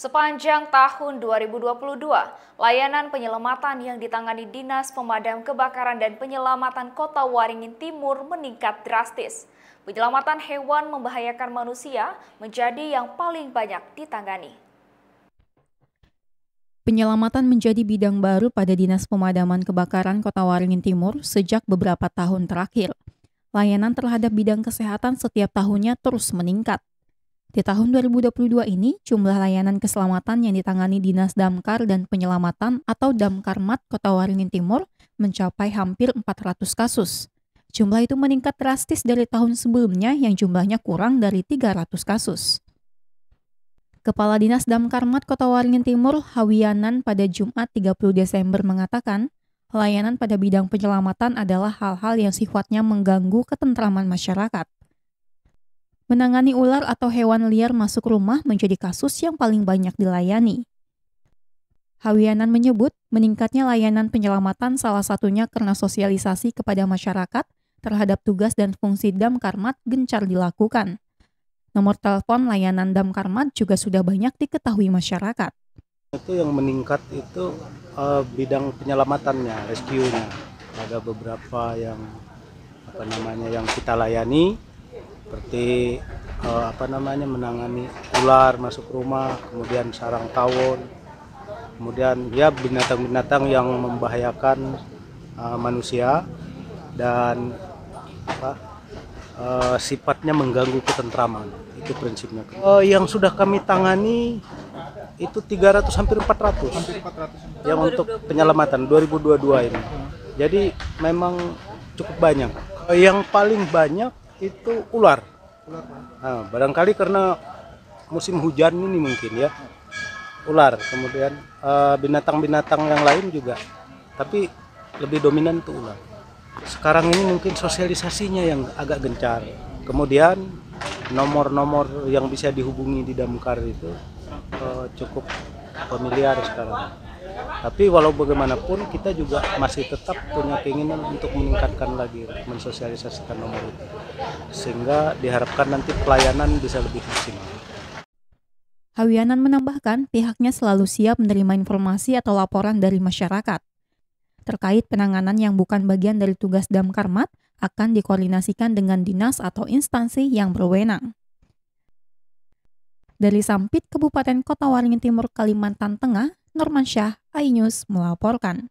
Sepanjang tahun 2022, layanan penyelamatan yang ditangani Dinas Pemadam Kebakaran dan Penyelamatan Kota Waringin Timur meningkat drastis. Penyelamatan hewan membahayakan manusia menjadi yang paling banyak ditangani. Penyelamatan menjadi bidang baru pada Dinas Pemadaman Kebakaran Kota Waringin Timur sejak beberapa tahun terakhir. Layanan terhadap bidang kesehatan setiap tahunnya terus meningkat. Di tahun 2022 ini, jumlah layanan keselamatan yang ditangani Dinas Damkar dan Penyelamatan atau Damkarmat Kota Waringin Timur mencapai hampir 400 kasus. Jumlah itu meningkat drastis dari tahun sebelumnya yang jumlahnya kurang dari 300 kasus. Kepala Dinas Damkarmat Kota Waringin Timur, Hawianan pada Jumat 30 Desember mengatakan, layanan pada bidang penyelamatan adalah hal-hal yang sifatnya mengganggu ketentraman masyarakat menangani ular atau hewan liar masuk rumah menjadi kasus yang paling banyak dilayani. Hawianan menyebut meningkatnya layanan penyelamatan salah satunya karena sosialisasi kepada masyarakat terhadap tugas dan fungsi Damkarmat gencar dilakukan. Nomor telepon layanan Damkarmat juga sudah banyak diketahui masyarakat. Itu yang meningkat itu uh, bidang penyelamatannya, rescue-nya. Ada beberapa yang apa namanya yang kita layani, seperti uh, apa namanya menangani ular masuk rumah, kemudian sarang tawon, kemudian ya binatang-binatang yang membahayakan uh, manusia dan apa, uh, sifatnya mengganggu ketentraman. Itu prinsipnya. Uh, yang sudah kami tangani itu 300 hampir 400. Hampir 400. Yang untuk penyelamatan 2022 ini. Jadi memang cukup banyak. Yang paling banyak itu ular. ular nah, barangkali karena musim hujan ini mungkin ya ular kemudian e, binatang-binatang uh, yang lain juga tapi lebih dominan itu ular sekarang ini mungkin sosialisasinya yang agak gencar kemudian nomor-nomor yang bisa dihubungi di damkar itu uh, cukup familiar sekarang tapi walau bagaimanapun kita juga masih tetap punya keinginan untuk meningkatkan lagi mensosialisasikan nomor itu sehingga diharapkan nanti pelayanan bisa lebih maksimal. Hawianan menambahkan pihaknya selalu siap menerima informasi atau laporan dari masyarakat. Terkait penanganan yang bukan bagian dari tugas Damkarmat akan dikoordinasikan dengan dinas atau instansi yang berwenang. Dari Sampit, Kabupaten Kota Waringin Timur, Kalimantan Tengah, Syah, iNews melaporkan.